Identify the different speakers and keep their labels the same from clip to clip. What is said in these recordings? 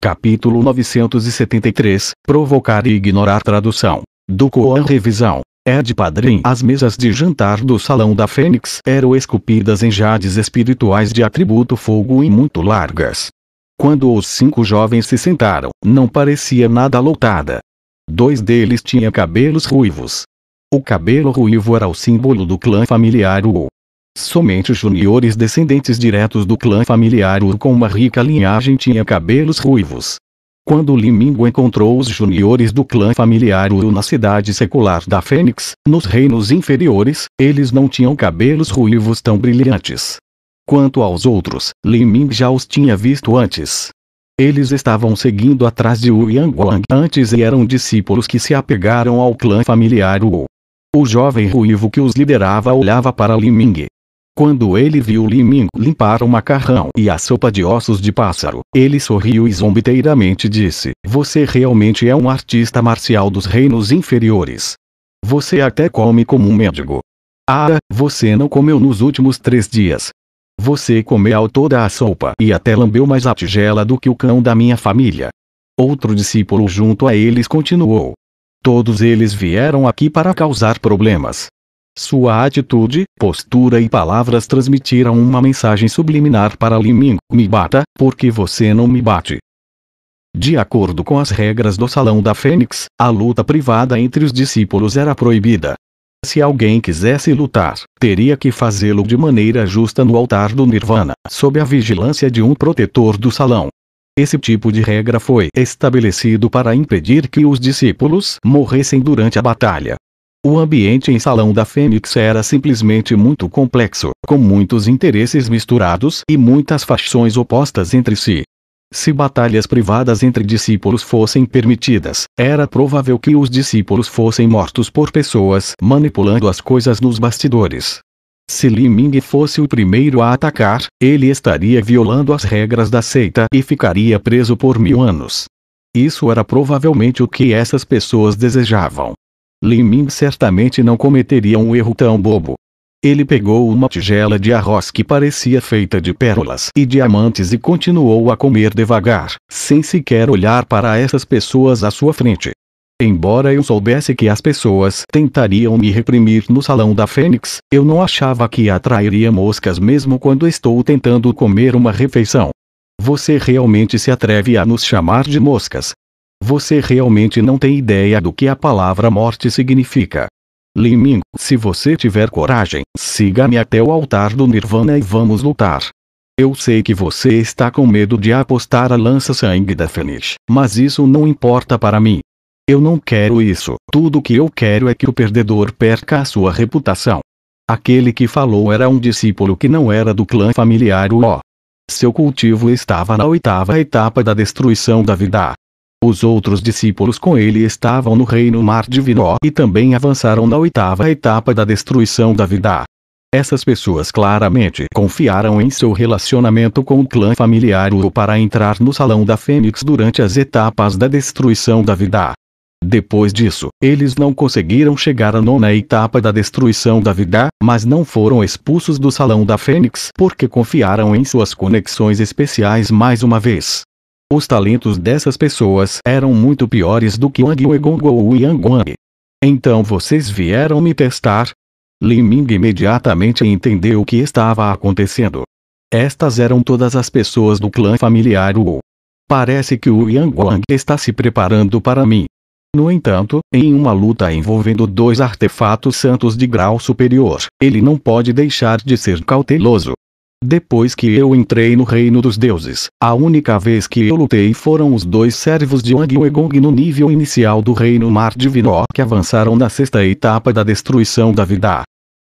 Speaker 1: Capítulo 973 Provocar e ignorar tradução. Do Coan Revisão. É Ed Padrim. As mesas de jantar do Salão da Fênix eram esculpidas em jades espirituais de atributo fogo e muito largas. Quando os cinco jovens se sentaram, não parecia nada lotada. Dois deles tinham cabelos ruivos. O cabelo ruivo era o símbolo do clã familiar Wu. Somente os juniores descendentes diretos do clã familiar Wu com uma rica linhagem tinha cabelos ruivos. Quando Limingo encontrou os juniores do clã familiar Uru na cidade secular da Fênix, nos reinos inferiores, eles não tinham cabelos ruivos tão brilhantes. Quanto aos outros, Liming já os tinha visto antes. Eles estavam seguindo atrás de Wu Yanguang antes e eram discípulos que se apegaram ao clã familiar Wu. O jovem ruivo que os liderava olhava para Liming, quando ele viu Liming limpar o macarrão e a sopa de ossos de pássaro, ele sorriu e zombiteiramente disse: Você realmente é um artista marcial dos reinos inferiores. Você até come como um mendigo. Ah, você não comeu nos últimos três dias. Você comeu toda a sopa e até lambeu mais a tigela do que o cão da minha família. Outro discípulo junto a eles continuou. Todos eles vieram aqui para causar problemas. Sua atitude, postura e palavras transmitiram uma mensagem subliminar para Limin: me bata, porque você não me bate. De acordo com as regras do Salão da Fênix, a luta privada entre os discípulos era proibida. Se alguém quisesse lutar, teria que fazê-lo de maneira justa no altar do Nirvana, sob a vigilância de um protetor do salão. Esse tipo de regra foi estabelecido para impedir que os discípulos morressem durante a batalha, o ambiente em Salão da Fênix era simplesmente muito complexo, com muitos interesses misturados e muitas facções opostas entre si. Se batalhas privadas entre discípulos fossem permitidas, era provável que os discípulos fossem mortos por pessoas manipulando as coisas nos bastidores. Se Li Ming fosse o primeiro a atacar, ele estaria violando as regras da seita e ficaria preso por mil anos. Isso era provavelmente o que essas pessoas desejavam. Lin Min certamente não cometeria um erro tão bobo. Ele pegou uma tigela de arroz que parecia feita de pérolas e diamantes e continuou a comer devagar, sem sequer olhar para essas pessoas à sua frente. Embora eu soubesse que as pessoas tentariam me reprimir no salão da Fênix, eu não achava que atrairia moscas mesmo quando estou tentando comer uma refeição. Você realmente se atreve a nos chamar de moscas, você realmente não tem ideia do que a palavra morte significa. Liming, se você tiver coragem, siga-me até o altar do Nirvana e vamos lutar. Eu sei que você está com medo de apostar a lança-sangue da Fenix, mas isso não importa para mim. Eu não quero isso, tudo que eu quero é que o perdedor perca a sua reputação. Aquele que falou era um discípulo que não era do clã familiar Uó. Seu cultivo estava na oitava etapa da destruição da vida, os outros discípulos com ele estavam no reino mar divino e também avançaram na oitava etapa da destruição da vida. Essas pessoas claramente confiaram em seu relacionamento com o clã familiar Uru para entrar no Salão da Fênix durante as etapas da destruição da vida. Depois disso, eles não conseguiram chegar à nona etapa da destruição da vida, mas não foram expulsos do Salão da Fênix porque confiaram em suas conexões especiais mais uma vez. Os talentos dessas pessoas eram muito piores do que Wang Wegong ou Yang Wang. Então vocês vieram me testar? Li Ming imediatamente entendeu o que estava acontecendo. Estas eram todas as pessoas do clã familiar Wu. Parece que o Yang Wang está se preparando para mim. No entanto, em uma luta envolvendo dois artefatos santos de grau superior, ele não pode deixar de ser cauteloso. Depois que eu entrei no reino dos deuses, a única vez que eu lutei foram os dois servos de Wang Wegong no nível inicial do reino Mar Divino que avançaram na sexta etapa da destruição da vida.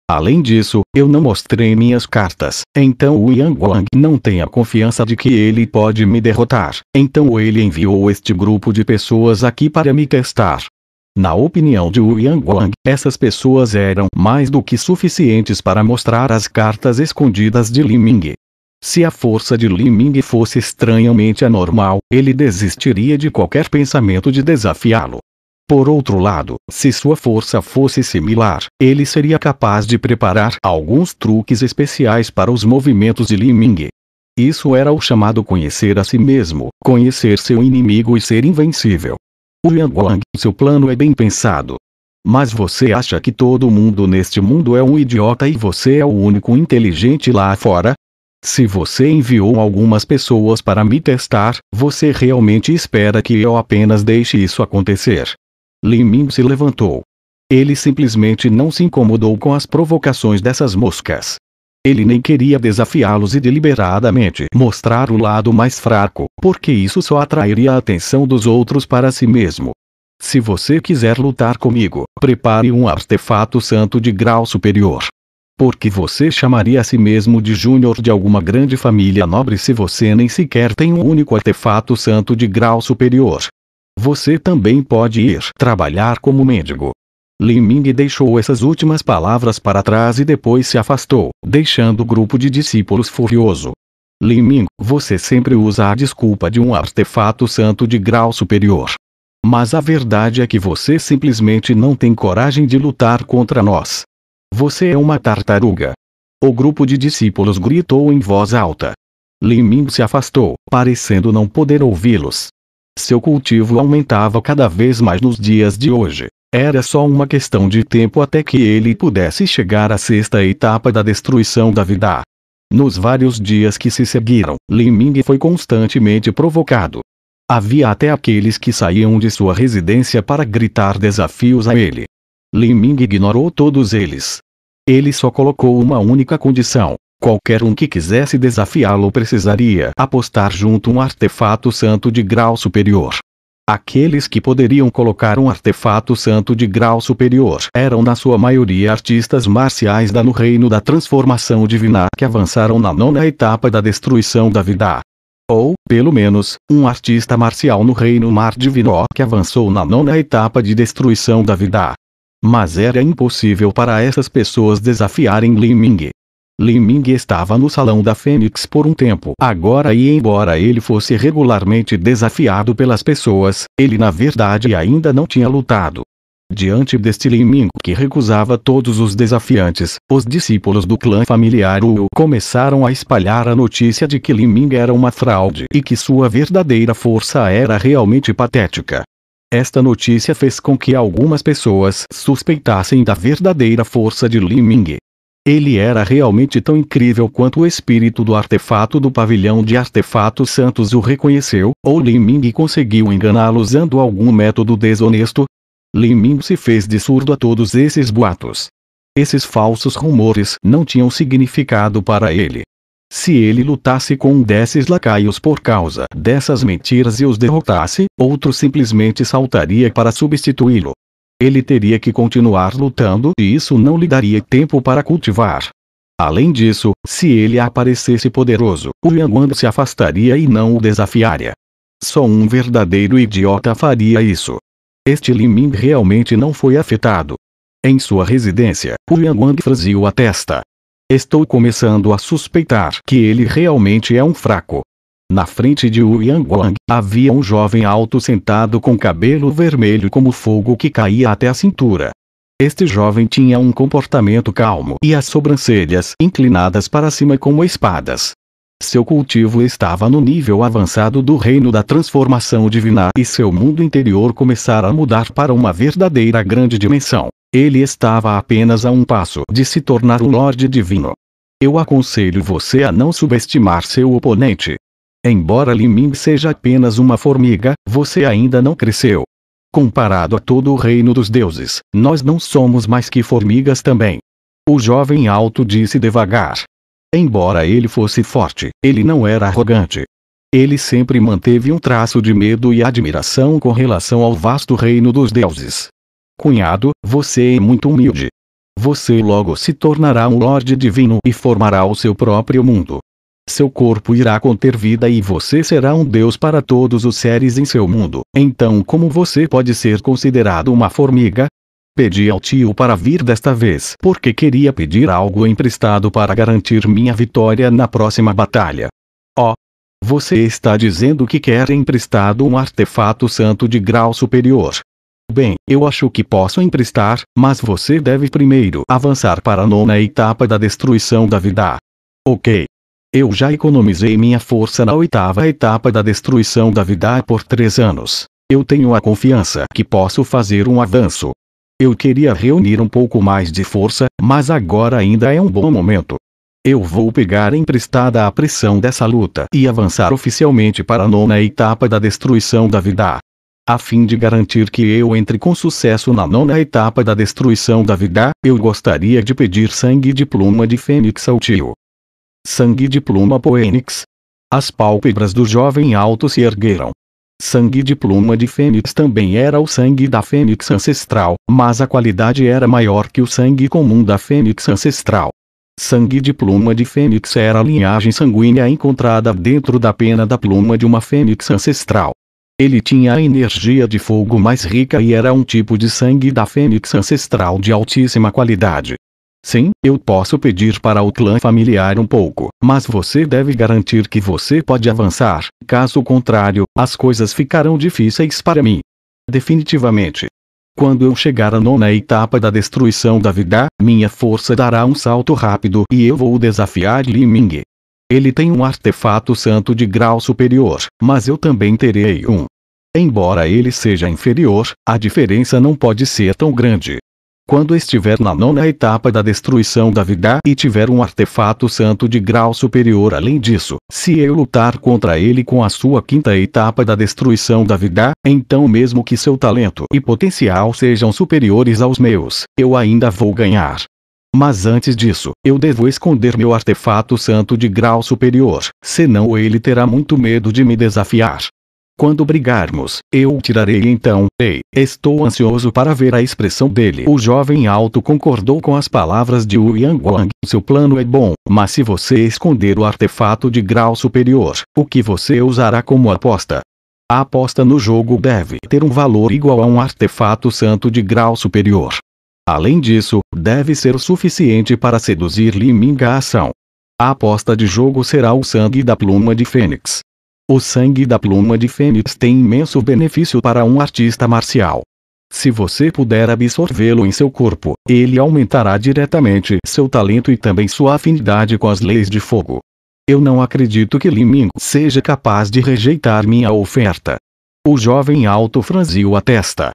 Speaker 1: Além disso, eu não mostrei minhas cartas, então o Yang Wang não tem a confiança de que ele pode me derrotar, então ele enviou este grupo de pessoas aqui para me testar. Na opinião de Wu Yang essas pessoas eram mais do que suficientes para mostrar as cartas escondidas de Li Ming. Se a força de Li Ming fosse estranhamente anormal, ele desistiria de qualquer pensamento de desafiá-lo. Por outro lado, se sua força fosse similar, ele seria capaz de preparar alguns truques especiais para os movimentos de Li Ming. Isso era o chamado conhecer a si mesmo, conhecer seu inimigo e ser invencível. Yang Wang, seu plano é bem pensado. Mas você acha que todo mundo neste mundo é um idiota e você é o único inteligente lá fora? Se você enviou algumas pessoas para me testar, você realmente espera que eu apenas deixe isso acontecer? Lin Ming se levantou. Ele simplesmente não se incomodou com as provocações dessas moscas. Ele nem queria desafiá-los e deliberadamente mostrar o lado mais fraco, porque isso só atrairia a atenção dos outros para si mesmo. Se você quiser lutar comigo, prepare um artefato santo de grau superior. Porque você chamaria a si mesmo de júnior de alguma grande família nobre se você nem sequer tem um único artefato santo de grau superior. Você também pode ir trabalhar como mendigo, Li Ming deixou essas últimas palavras para trás e depois se afastou, deixando o grupo de discípulos furioso. Li Ming, você sempre usa a desculpa de um artefato santo de grau superior. Mas a verdade é que você simplesmente não tem coragem de lutar contra nós. Você é uma tartaruga. O grupo de discípulos gritou em voz alta. Li Ming se afastou, parecendo não poder ouvi-los. Seu cultivo aumentava cada vez mais nos dias de hoje. Era só uma questão de tempo até que ele pudesse chegar à sexta etapa da destruição da vida. Nos vários dias que se seguiram, Lin Ming foi constantemente provocado. Havia até aqueles que saíam de sua residência para gritar desafios a ele. Lin Ming ignorou todos eles. Ele só colocou uma única condição. Qualquer um que quisesse desafiá-lo precisaria apostar junto um artefato santo de grau superior. Aqueles que poderiam colocar um artefato santo de grau superior eram na sua maioria artistas marciais da no reino da transformação divina que avançaram na nona etapa da destruição da vida. Ou, pelo menos, um artista marcial no reino mar divino que avançou na nona etapa de destruição da vida. Mas era impossível para essas pessoas desafiarem Liming. Li Ming estava no salão da Fênix por um tempo. Agora e embora ele fosse regularmente desafiado pelas pessoas, ele na verdade ainda não tinha lutado. Diante deste Li Ming que recusava todos os desafiantes, os discípulos do clã familiar Wu começaram a espalhar a notícia de que Li Ming era uma fraude e que sua verdadeira força era realmente patética. Esta notícia fez com que algumas pessoas suspeitassem da verdadeira força de Li Ming. Ele era realmente tão incrível quanto o espírito do artefato do pavilhão de artefatos santos o reconheceu, ou Lin Ming conseguiu enganá-lo usando algum método desonesto? Lin Ming se fez de surdo a todos esses boatos. Esses falsos rumores não tinham significado para ele. Se ele lutasse com um desses lacaios por causa dessas mentiras e os derrotasse, outro simplesmente saltaria para substituí-lo. Ele teria que continuar lutando e isso não lhe daria tempo para cultivar. Além disso, se ele aparecesse poderoso, o Wang se afastaria e não o desafiaria. Só um verdadeiro idiota faria isso. Este Limin realmente não foi afetado. Em sua residência, o Wang franziu a testa. Estou começando a suspeitar que ele realmente é um fraco. Na frente de Yang Wang, havia um jovem alto sentado com cabelo vermelho como fogo que caía até a cintura. Este jovem tinha um comportamento calmo e as sobrancelhas inclinadas para cima como espadas. Seu cultivo estava no nível avançado do reino da transformação divina e seu mundo interior começara a mudar para uma verdadeira grande dimensão. Ele estava apenas a um passo de se tornar um Lorde Divino. Eu aconselho você a não subestimar seu oponente. Embora Limim seja apenas uma formiga, você ainda não cresceu. Comparado a todo o reino dos deuses, nós não somos mais que formigas também. O jovem alto disse devagar. Embora ele fosse forte, ele não era arrogante. Ele sempre manteve um traço de medo e admiração com relação ao vasto reino dos deuses. Cunhado, você é muito humilde. Você logo se tornará um Lorde Divino e formará o seu próprio mundo seu corpo irá conter vida e você será um deus para todos os seres em seu mundo. Então, como você pode ser considerado uma formiga? Pedi ao tio para vir desta vez porque queria pedir algo emprestado para garantir minha vitória na próxima batalha. Oh! Você está dizendo que quer emprestado um artefato santo de grau superior. Bem, eu acho que posso emprestar, mas você deve primeiro avançar para a nona etapa da destruição da vida. Ok. Eu já economizei minha força na oitava etapa da destruição da vida por três anos. Eu tenho a confiança que posso fazer um avanço. Eu queria reunir um pouco mais de força, mas agora ainda é um bom momento. Eu vou pegar emprestada a pressão dessa luta e avançar oficialmente para a nona etapa da destruição da vida. A fim de garantir que eu entre com sucesso na nona etapa da destruição da vida, eu gostaria de pedir sangue de pluma de fênix ao tio. Sangue de pluma poênix. As pálpebras do jovem alto se ergueram. Sangue de pluma de fênix também era o sangue da fênix ancestral, mas a qualidade era maior que o sangue comum da fênix ancestral. Sangue de pluma de fênix era a linhagem sanguínea encontrada dentro da pena da pluma de uma fênix ancestral. Ele tinha a energia de fogo mais rica e era um tipo de sangue da fênix ancestral de altíssima qualidade. Sim, eu posso pedir para o clã familiar um pouco, mas você deve garantir que você pode avançar, caso contrário, as coisas ficarão difíceis para mim. Definitivamente. Quando eu chegar à nona etapa da destruição da vida, minha força dará um salto rápido e eu vou desafiar Li Ming. Ele tem um artefato santo de grau superior, mas eu também terei um. Embora ele seja inferior, a diferença não pode ser tão grande. Quando estiver na nona etapa da destruição da vida e tiver um artefato santo de grau superior além disso, se eu lutar contra ele com a sua quinta etapa da destruição da vida, então mesmo que seu talento e potencial sejam superiores aos meus, eu ainda vou ganhar. Mas antes disso, eu devo esconder meu artefato santo de grau superior, senão ele terá muito medo de me desafiar. Quando brigarmos, eu o tirarei então. Ei, estou ansioso para ver a expressão dele. O jovem alto concordou com as palavras de Wu Yang Seu plano é bom, mas se você esconder o artefato de grau superior, o que você usará como aposta? A aposta no jogo deve ter um valor igual a um artefato santo de grau superior. Além disso, deve ser o suficiente para seduzir Ming a ação. A aposta de jogo será o sangue da pluma de fênix. O sangue da pluma de fênix tem imenso benefício para um artista marcial. Se você puder absorvê-lo em seu corpo, ele aumentará diretamente seu talento e também sua afinidade com as leis de fogo. Eu não acredito que Li Ming seja capaz de rejeitar minha oferta. O jovem alto franziu a testa.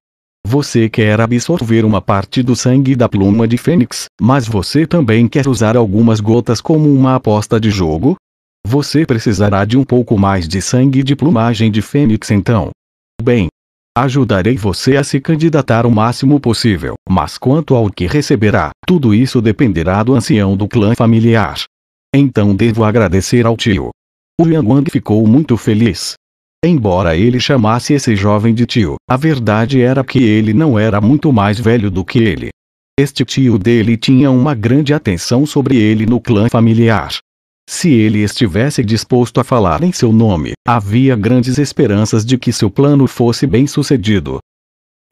Speaker 1: Você quer absorver uma parte do sangue da pluma de fênix, mas você também quer usar algumas gotas como uma aposta de jogo? Você precisará de um pouco mais de sangue e de plumagem de fênix então. Bem. Ajudarei você a se candidatar o máximo possível, mas quanto ao que receberá, tudo isso dependerá do ancião do clã familiar. Então devo agradecer ao tio. O Yang ficou muito feliz. Embora ele chamasse esse jovem de tio, a verdade era que ele não era muito mais velho do que ele. Este tio dele tinha uma grande atenção sobre ele no clã familiar. Se ele estivesse disposto a falar em seu nome, havia grandes esperanças de que seu plano fosse bem sucedido.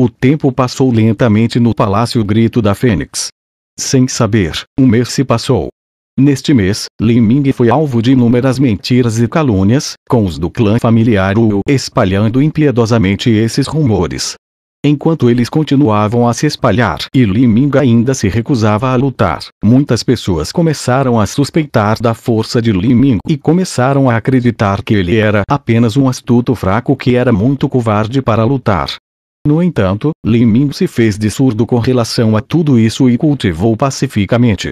Speaker 1: O tempo passou lentamente no Palácio Grito da Fênix. Sem saber, um mês se passou. Neste mês, Lin Ming foi alvo de inúmeras mentiras e calúnias, com os do clã familiar Wu espalhando impiedosamente esses rumores, Enquanto eles continuavam a se espalhar e Liming ainda se recusava a lutar, muitas pessoas começaram a suspeitar da força de Liming e começaram a acreditar que ele era apenas um astuto fraco que era muito covarde para lutar. No entanto, Liming se fez de surdo com relação a tudo isso e cultivou pacificamente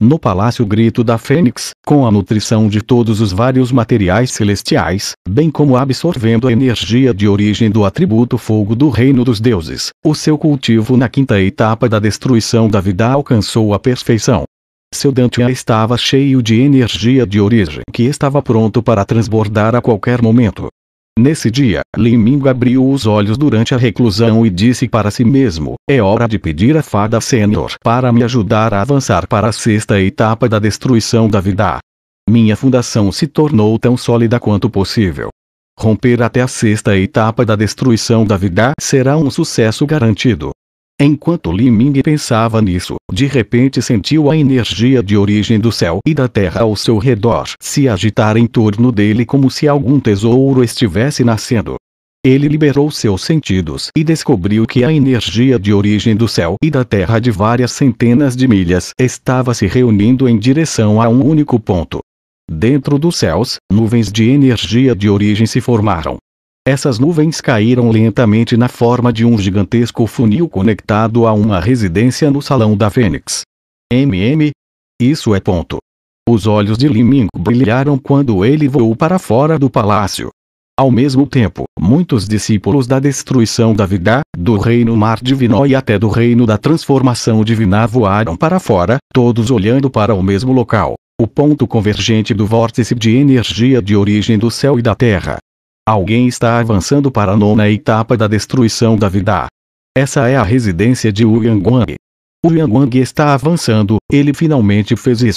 Speaker 1: no Palácio Grito da Fênix, com a nutrição de todos os vários materiais celestiais, bem como absorvendo a energia de origem do atributo fogo do reino dos deuses. O seu cultivo na quinta etapa da destruição da vida alcançou a perfeição. Seu Dantian estava cheio de energia de origem que estava pronto para transbordar a qualquer momento. Nesse dia, Limingo abriu os olhos durante a reclusão e disse para si mesmo, é hora de pedir a fada sênior para me ajudar a avançar para a sexta etapa da destruição da vida. Minha fundação se tornou tão sólida quanto possível. Romper até a sexta etapa da destruição da vida será um sucesso garantido. Enquanto Li Ming pensava nisso, de repente sentiu a energia de origem do céu e da terra ao seu redor se agitar em torno dele como se algum tesouro estivesse nascendo. Ele liberou seus sentidos e descobriu que a energia de origem do céu e da terra de várias centenas de milhas estava se reunindo em direção a um único ponto. Dentro dos céus, nuvens de energia de origem se formaram, essas nuvens caíram lentamente na forma de um gigantesco funil conectado a uma residência no Salão da Fênix. MM? Isso é ponto. Os olhos de Liming brilharam quando ele voou para fora do palácio. Ao mesmo tempo, muitos discípulos da destruição da vida, do reino mar divino e até do reino da transformação divina voaram para fora, todos olhando para o mesmo local, o ponto convergente do vórtice de energia de origem do céu e da terra. Alguém está avançando para a nona etapa da destruição da vida. Essa é a residência de Wang. O Yang está avançando, ele finalmente fez isso.